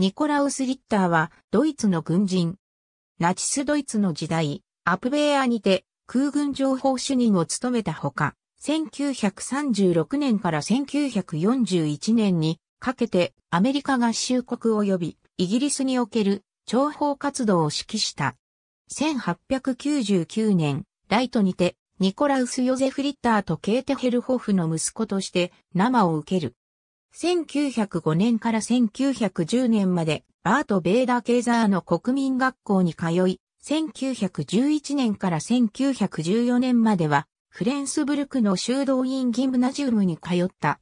ニコラウス・リッターは、ドイツの軍人。ナチスドイツの時代、アプベーアにて空軍情報主任を務めたほか、1936年から1941年にかけてアメリカ合衆国及びイギリスにおける諜報活動を指揮した。1899年、ライトにてニコラウス・ヨゼフ・リッターとケーテ・ヘルホフの息子として生を受ける。1905年から1910年までバート・ベーダ・ー・ケーザーの国民学校に通い、1911年から1914年まではフレンスブルクの修道院ギムナジウムに通った。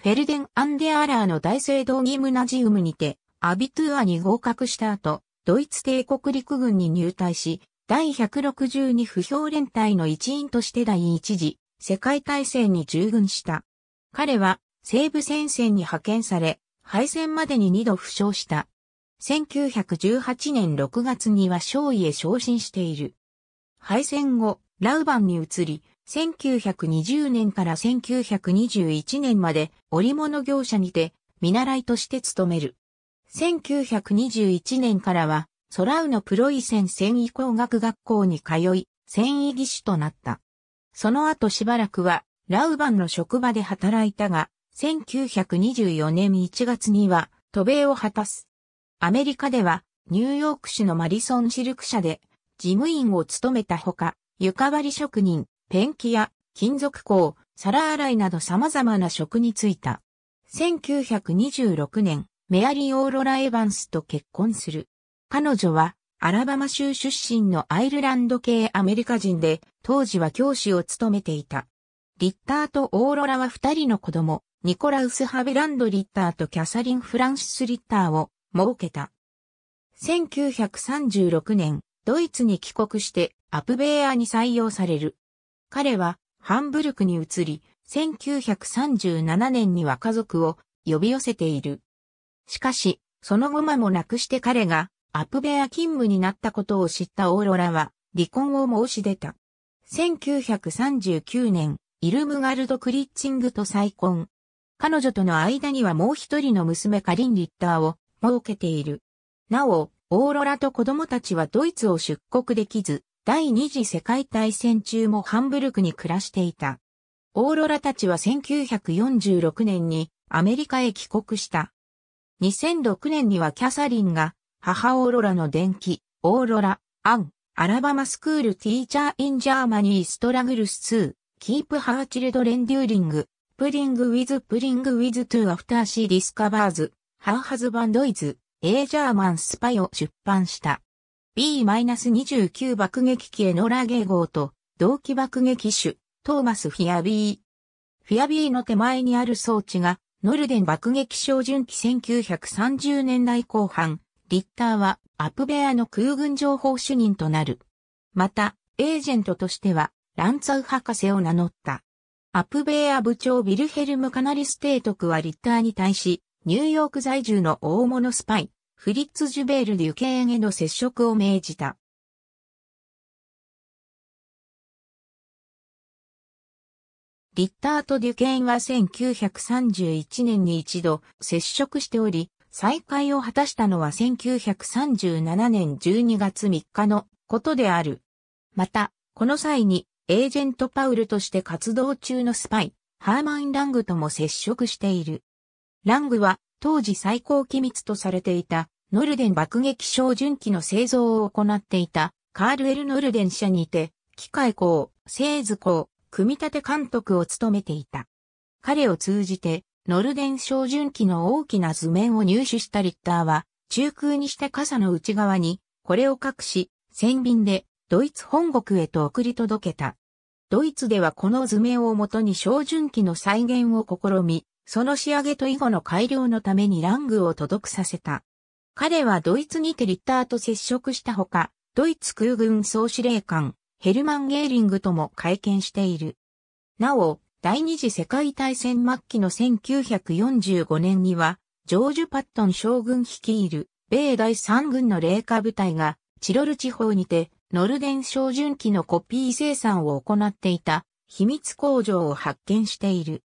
フェルデン・アンデアラーの大聖堂ギムナジウムにてアビトゥアに合格した後、ドイツ帝国陸軍に入隊し、第162不評連隊の一員として第一次世界大戦に従軍した。彼は西部戦線に派遣され、敗戦までに2度負傷した。1918年6月には勝利へ昇進している。敗戦後、ラウバンに移り、1920年から1921年まで織物業者にて見習いとして勤める。1921年からはソラウのプロイセン繊維工学学校に通い、繊維技師となった。その後しばらくはラウバンの職場で働いたが、1924年1月には渡米を果たす。アメリカではニューヨーク市のマリソンシルク社で事務員を務めたほか、床割り職人、ペンキや金属工、皿洗いなど様々な職に就いた。1926年、メアリー・オーロラ・エヴァンスと結婚する。彼女は、アラバマ州出身のアイルランド系アメリカ人で、当時は教師を務めていた。リッターとオーロラは二人の子供、ニコラウス・ハベランド・リッターとキャサリン・フランシス・リッターを設けた。1936年、ドイツに帰国してアプベーアに採用される。彼はハンブルクに移り、1937年には家族を呼び寄せている。しかし、その後間もなくして彼がアプベア勤務になったことを知ったオーロラは離婚を申し出た。1939年、イルムガルド・クリッチングと再婚。彼女との間にはもう一人の娘カリン・リッターを設けている。なお、オーロラと子供たちはドイツを出国できず、第二次世界大戦中もハンブルクに暮らしていた。オーロラたちは1946年にアメリカへ帰国した。2006年にはキャサリンが母オーロラの電気、オーロラ、アン、アラバマスクールティーチャーインジャーマニーストラグルス2、キープハーチルドレンデューリング、プリングウィズプリングウィズトゥアフターシーディスカバーズ、ハーハズバンドイズ、エージャーマンスパイを出版した。B-29 爆撃機エノラゲー号と、同期爆撃手、トーマス・フィアビー。フィアビーの手前にある装置が、ノルデン爆撃照準機1930年代後半、リッターはアプベアの空軍情報主任となる。また、エージェントとしては、ランツァウ博士を名乗った。アップベア部長ビルヘルム・カナリス提督はリッターに対し、ニューヨーク在住の大物スパイ、フリッツ・ジュベール・デュケーンへの接触を命じた。リッターとデュケーンは1931年に一度接触しており、再会を果たしたのは1937年12月3日のことである。また、この際にエージェントパウルとして活動中のスパイ、ハーマン・ラングとも接触している。ラングは当時最高機密とされていたノルデン爆撃小準機の製造を行っていたカール・エル・ノルデン社にて機械工、製図工、組み立て監督を務めていた。彼を通じてノルデン小準機の大きな図面を入手したリッターは中空にした傘の内側にこれを隠し、千便でドイツ本国へと送り届けた。ドイツではこの図面をもとに照準器の再現を試み、その仕上げと以後の改良のためにラングを届くさせた。彼はドイツにてリッターと接触したほか、ドイツ空軍総司令官、ヘルマン・ゲーリングとも会見している。なお、第二次世界大戦末期の1945年には、ジョージュ・パットン将軍率いる、米第三軍の霊下部隊が、チロル地方にて、ノルデン照準機のコピー生産を行っていた秘密工場を発見している。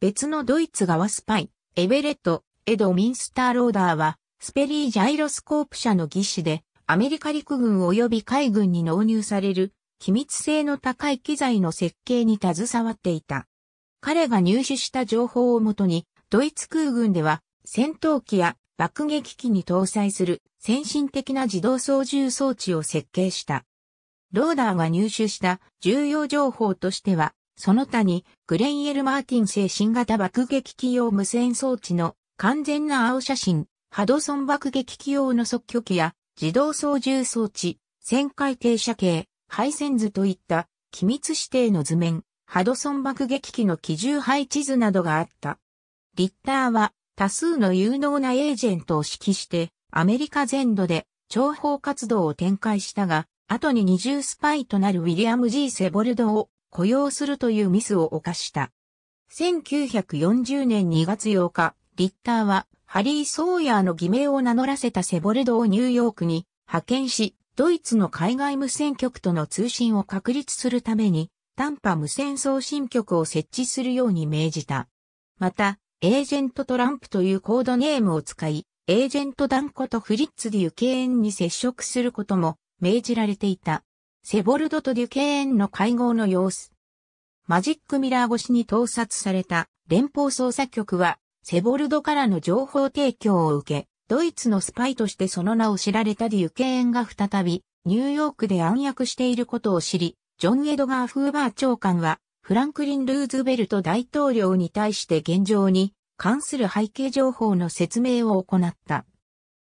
別のドイツ側スパイ、エベレット、エド・ミンスター・ローダーは、スペリー・ジャイロスコープ社の技師で、アメリカ陸軍及び海軍に納入される、機密性の高い機材の設計に携わっていた。彼が入手した情報をもとに、ドイツ空軍では、戦闘機や爆撃機に搭載する先進的な自動操縦装置を設計した。ローダーが入手した重要情報としては、その他にグレイエル・マーティン製新型爆撃機用無線装置の完全な青写真、ハドソン爆撃機用の即挙機や自動操縦装置、旋回停車系、配線図といった機密指定の図面、ハドソン爆撃機の機銃配置図などがあった。リッターは多数の有能なエージェントを指揮して、アメリカ全土で諜報活動を展開したが、後に二重スパイとなるウィリアム・ G・ セボルドを雇用するというミスを犯した。1940年2月8日、リッターはハリー・ソーヤーの偽名を名乗らせたセボルドをニューヨークに派遣し、ドイツの海外無線局との通信を確立するために、短波無線送信局を設置するように命じた。また、エージェントトランプというコードネームを使い、エージェントダンコとフリッツ・デュケーンに接触することも命じられていた。セボルドとデュケーンの会合の様子。マジックミラー越しに盗撮された連邦捜査局は、セボルドからの情報提供を受け、ドイツのスパイとしてその名を知られたデュケーンが再び、ニューヨークで暗躍していることを知り、ジョン・エドガー・フーバー長官は、フランクリン・ルーズベルト大統領に対して現状に関する背景情報の説明を行った。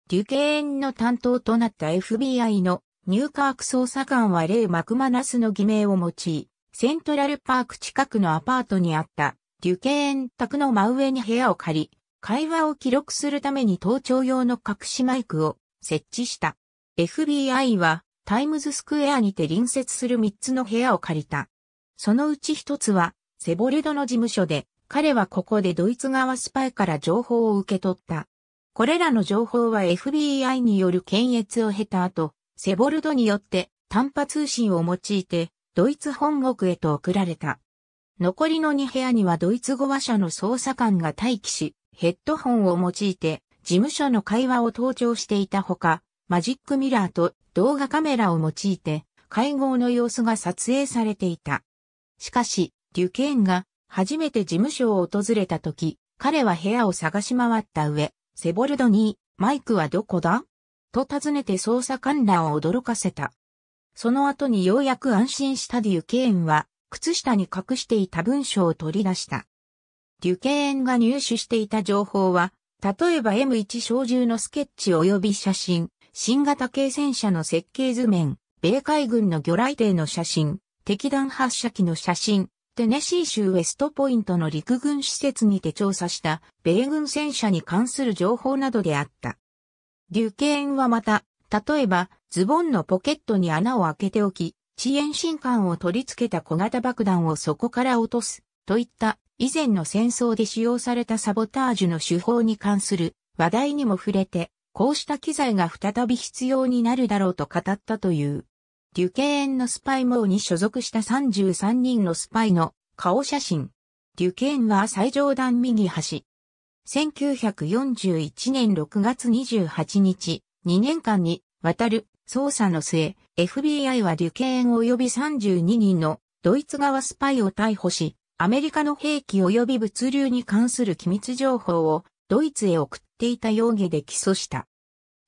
デュケーンの担当となった FBI のニューカーク捜査官はレイ・マクマナスの偽名を用い、セントラルパーク近くのアパートにあったデュケーン宅の真上に部屋を借り、会話を記録するために盗聴用の隠しマイクを設置した。FBI はタイムズスクエアにて隣接する3つの部屋を借りた。そのうち一つは、セボルドの事務所で、彼はここでドイツ側スパイから情報を受け取った。これらの情報は FBI による検閲を経た後、セボルドによって短波通信を用いて、ドイツ本国へと送られた。残りの2部屋にはドイツ語話者の捜査官が待機し、ヘッドホンを用いて、事務所の会話を盗聴していたほか、マジックミラーと動画カメラを用いて、会合の様子が撮影されていた。しかし、デュケーンが初めて事務所を訪れた時、彼は部屋を探し回った上、セボルドに、マイクはどこだと尋ねて捜査官らを驚かせた。その後にようやく安心したデュケーンは、靴下に隠していた文章を取り出した。デュケーンが入手していた情報は、例えば M1 小銃のスケッチ及び写真、新型軽戦車の設計図面、米海軍の魚雷艇の写真、敵弾発射機の写真、テネシー州ウェストポイントの陸軍施設にて調査した米軍戦車に関する情報などであった。デュケーンはまた、例えば、ズボンのポケットに穴を開けておき、遅延進管を取り付けた小型爆弾をそこから落とす、といった以前の戦争で使用されたサボタージュの手法に関する話題にも触れて、こうした機材が再び必要になるだろうと語ったという。デュケーンのスパイ網に所属した33人のスパイの顔写真。デュケーンは最上段右端。1941年6月28日、2年間にわたる捜査の末、FBI はデュケーン及び32人のドイツ側スパイを逮捕し、アメリカの兵器及び物流に関する機密情報をドイツへ送っていた容疑で起訴した。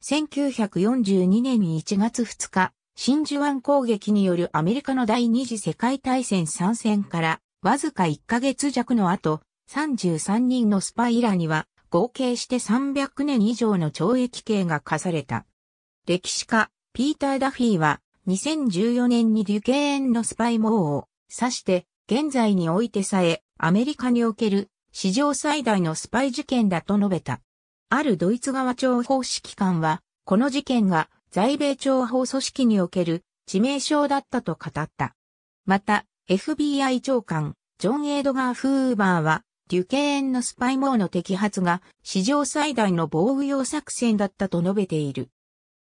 1942年1月2日、真珠湾攻撃によるアメリカの第二次世界大戦参戦からわずか1ヶ月弱の後、33人のスパイらには合計して300年以上の懲役刑が課された。歴史家、ピーター・ダフィーは2014年にデュケーンのスパイ網を指して、現在においてさえアメリカにおける史上最大のスパイ事件だと述べた。あるドイツ側諜報指揮官は、この事件が在米諜報組織における致命傷だったと語った。また、FBI 長官、ジョン・エドガー・フーバーは、デュケーンのスパイ網の摘発が史上最大の防御用作戦だったと述べている。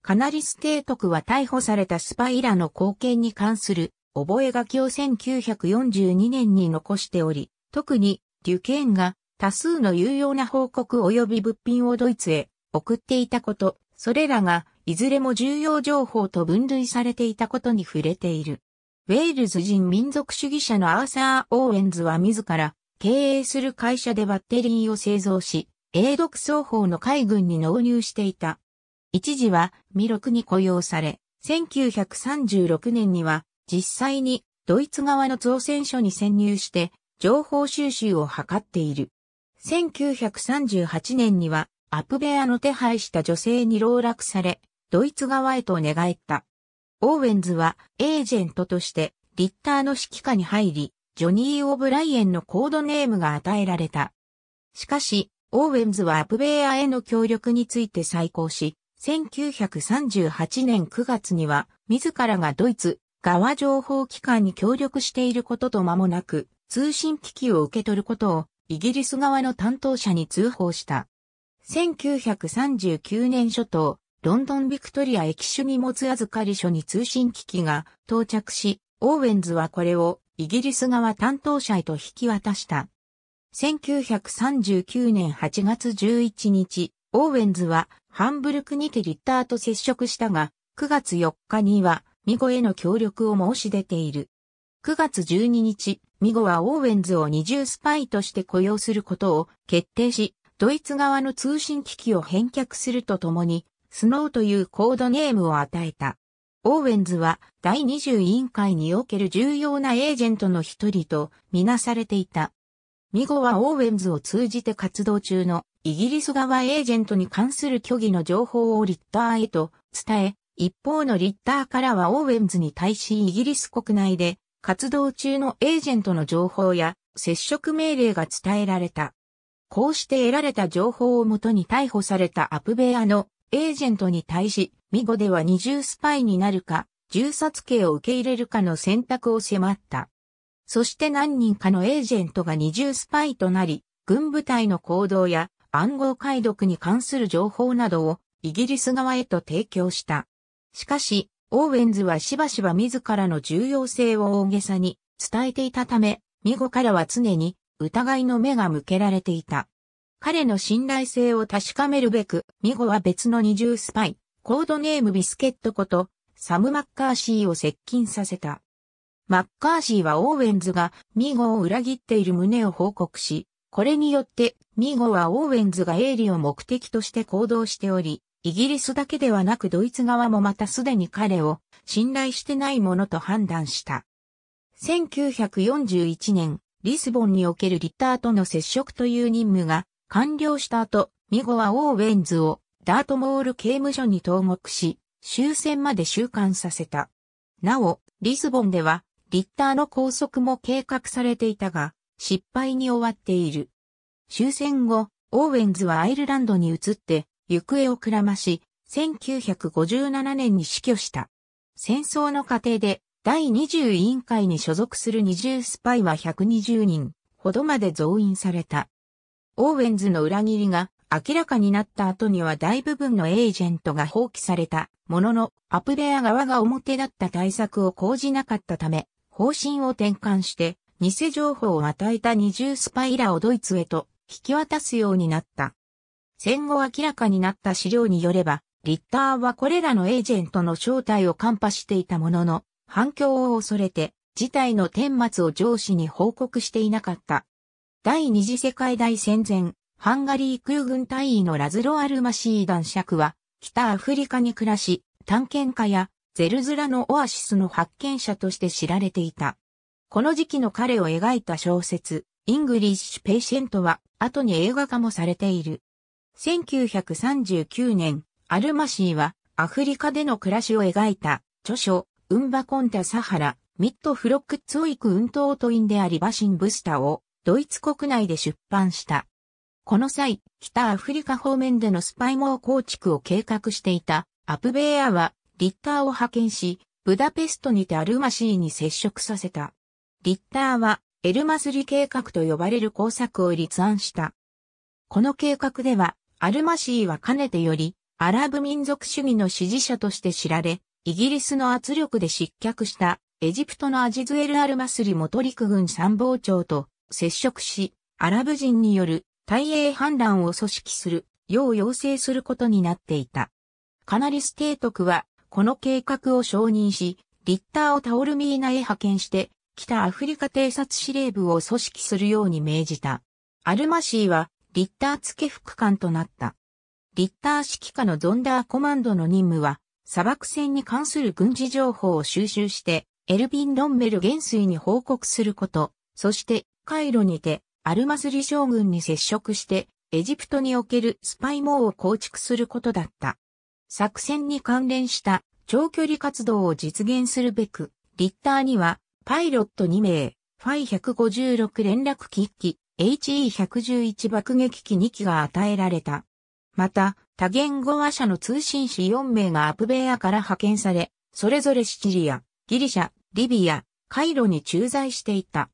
カナリス提督は逮捕されたスパイらの貢献に関する覚書を1942年に残しており、特にデュケーンが多数の有用な報告及び物品をドイツへ送っていたこと、それらがいずれも重要情報と分類されていたことに触れている。ウェールズ人民族主義者のアーサー・オーエンズは自ら経営する会社でバッテリーを製造し、英独双方の海軍に納入していた。一時はミ力に雇用され、1936年には実際にドイツ側の造船所に潜入して情報収集を図っている。1938年にはアプベアの手配した女性に籠絡され、ドイツ側へと寝返った。オーウェンズはエージェントとしてリッターの指揮下に入り、ジョニー・オブライエンのコードネームが与えられた。しかし、オーウェンズはアプベイアへの協力について再考し、1938年9月には、自らがドイツ側情報機関に協力していることと間もなく、通信機器を受け取ることをイギリス側の担当者に通報した。1939年初頭、ロンドンビクトリア駅種荷物預かり所に通信機器が到着し、オーウェンズはこれをイギリス側担当者へと引き渡した。1939年8月11日、オーウェンズはハンブルクにてリッターと接触したが、9月4日にはミゴへの協力を申し出ている。9月12日、ミゴはオーウェンズを二重スパイとして雇用することを決定し、ドイツ側の通信機器を返却するとともに、スノーというコードネームを与えた。オーウェンズは第20委員会における重要なエージェントの一人とみなされていた。ミゴはオーウェンズを通じて活動中のイギリス側エージェントに関する虚偽の情報をリッターへと伝え、一方のリッターからはオーウェンズに対しイギリス国内で活動中のエージェントの情報や接触命令が伝えられた。こうして得られた情報をもとに逮捕されたアプベアのエージェントに対し、ミゴでは二重スパイになるか、銃殺刑を受け入れるかの選択を迫った。そして何人かのエージェントが二重スパイとなり、軍部隊の行動や暗号解読に関する情報などをイギリス側へと提供した。しかし、オーウェンズはしばしば自らの重要性を大げさに伝えていたため、ミゴからは常に疑いの目が向けられていた。彼の信頼性を確かめるべく、ミゴは別の二重スパイ、コードネームビスケットこと、サム・マッカーシーを接近させた。マッカーシーはオーウェンズがミゴを裏切っている旨を報告し、これによってミゴはオーウェンズが営利を目的として行動しており、イギリスだけではなくドイツ側もまたすでに彼を信頼してないものと判断した。1941年、リスボンにおけるリッターとの接触という任務が完了した後、ミゴはオーウェンズをダートモール刑務所に投獄し、終戦まで収監させた。なお、リスボンでは、リッターの拘束も計画されていたが、失敗に終わっている。終戦後、オーウェンズはアイルランドに移って、行方をくらまし、1957年に死去した。戦争の過程で、第20委員会に所属する20スパイは120人ほどまで増員された。オーウェンズの裏切りが明らかになった後には大部分のエージェントが放棄されたものの、アプレア側が表だった対策を講じなかったため、方針を転換して、偽情報を与えた二重スパイラをドイツへと引き渡すようになった。戦後明らかになった資料によれば、リッターはこれらのエージェントの正体を看破していたものの、反響を恐れて、事態の顛末を上司に報告していなかった。第二次世界大戦前、ハンガリー空軍隊員のラズロ・アルマシー男爵は、北アフリカに暮らし、探検家やゼルズラのオアシスの発見者として知られていた。この時期の彼を描いた小説、イングリッシュ・ペイシェントは、後に映画化もされている。1939年、アルマシーは、アフリカでの暮らしを描いた、著書、ウンバコンタ・サハラ、ミッド・フロック・ツオイク・ウント・オト・インであり、バシン・ブスタを、ドイツ国内で出版した。この際、北アフリカ方面でのスパイ網構築を計画していたアプベーアは、リッターを派遣し、ブダペストにてアルマシーに接触させた。リッターは、エルマスリ計画と呼ばれる工作を立案した。この計画では、アルマシーはかねてより、アラブ民族主義の支持者として知られ、イギリスの圧力で失脚した、エジプトのアジズエル・アルマスリ元陸軍参謀長と接触し、アラブ人による大英反乱を組織するよう要請することになっていた。カナリス提督は、この計画を承認し、リッターをタオルミーナへ派遣して、北アフリカ偵察司令部を組織するように命じた。アルマシーは、リッター付副官となった。リッター指揮下のゾンダーコマンドの任務は、砂漠戦に関する軍事情報を収集して、エルビン・ロンメル元帥に報告すること、そしてカイロにて、アルマスリ将軍に接触して、エジプトにおけるスパイ網を構築することだった。作戦に関連した長距離活動を実現するべく、リッターには、パイロット2名、ファイ156連絡機1機、HE111 爆撃機2機が与えられた。また、多言語話者の通信士4名がアプベアから派遣され、それぞれシチリア、ギリシャ、リビア、カイロに駐在していた。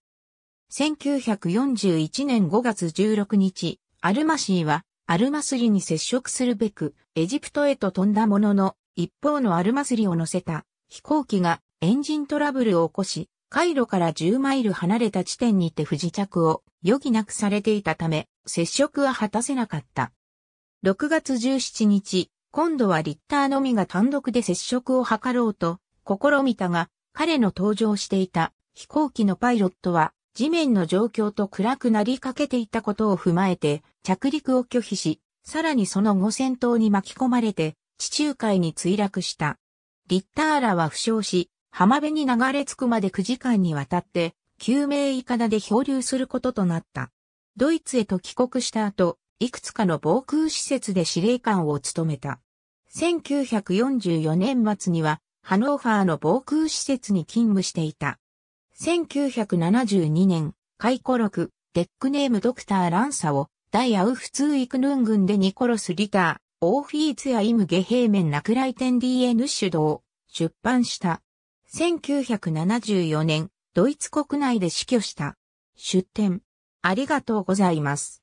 1941年5月16日、アルマシーは、アルマスリに接触するべく、エジプトへと飛んだものの、一方のアルマスリを乗せた飛行機がエンジントラブルを起こし、カイロから10マイル離れた地点にて不時着を余儀なくされていたため、接触は果たせなかった。6月17日、今度はリッターのみが単独で接触を図ろうと、試みたが、彼の搭乗していた飛行機のパイロットは地面の状況と暗くなりかけていたことを踏まえて、着陸を拒否し、さらにその後戦闘に巻き込まれて、地中海に墜落した。リッターラは負傷し、浜辺に流れ着くまで9時間にわたって、救命いかだで漂流することとなった。ドイツへと帰国した後、いくつかの防空施設で司令官を務めた。1944年末には、ハノーファーの防空施設に勤務していた。1972年、回顧録、デックネームドクター・ランサを、ダイアウフツーイクヌン軍でニコロス・リター、オーフィーツやイムゲヘーメン・ナクライテン DN 主導、出版した。1974年、ドイツ国内で死去した。出展。ありがとうございます。